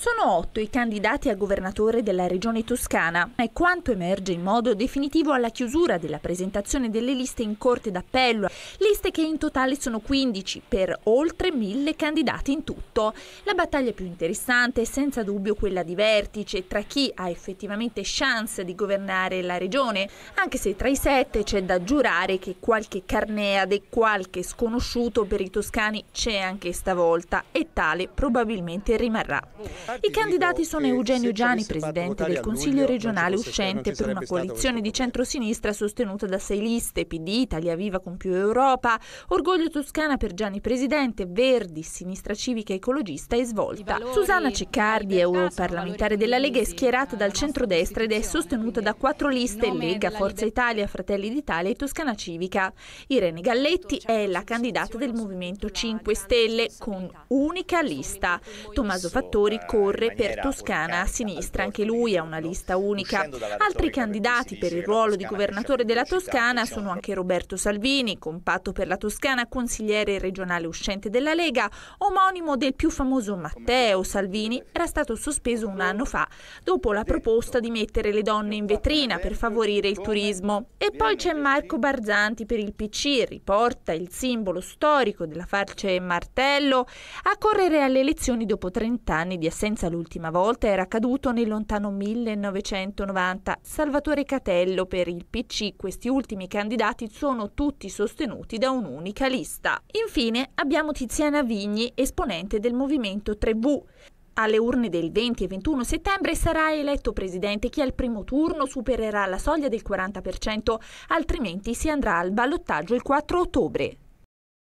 Sono otto i candidati a governatore della regione toscana. È quanto emerge in modo definitivo alla chiusura della presentazione delle liste in corte d'appello, liste che in totale sono 15 per oltre mille candidati in tutto. La battaglia più interessante è senza dubbio quella di vertice tra chi ha effettivamente chance di governare la regione, anche se tra i sette c'è da giurare che qualche carneade, qualche sconosciuto per i toscani c'è anche stavolta e tale probabilmente rimarrà. I candidati sono Eugenio Gianni, presidente del Consiglio regionale uscente per una coalizione di centrosinistra sostenuta da sei liste, PD, Italia Viva con più Europa, Orgoglio Toscana per Gianni Presidente, Verdi, Sinistra Civica Ecologista e Svolta. Susanna Ciccardi, europarlamentare della Lega, è schierata dal centrodestra ed è sostenuta da quattro liste, Lega, Forza Italia, Fratelli d'Italia e Toscana Civica. Irene Galletti certo, è la candidata del Movimento 5 Stelle con unica lista. Tommaso Fattori con corre per Toscana a sinistra, anche lui ha una lista unica. Altri candidati per il ruolo di governatore della Toscana sono anche Roberto Salvini, compatto per la Toscana, consigliere regionale uscente della Lega, omonimo del più famoso Matteo Salvini, era stato sospeso un anno fa dopo la proposta di mettere le donne in vetrina per favorire il turismo. E poi c'è Marco Barzanti per il PC, riporta il simbolo storico della farce martello a correre alle elezioni dopo 30 anni di assenza Cosenza l'ultima volta era accaduto nel lontano 1990. Salvatore Catello per il PC, questi ultimi candidati sono tutti sostenuti da un'unica lista. Infine abbiamo Tiziana Vigni, esponente del Movimento 3V. Alle urne del 20 e 21 settembre sarà eletto presidente chi al primo turno supererà la soglia del 40%, altrimenti si andrà al ballottaggio il 4 ottobre.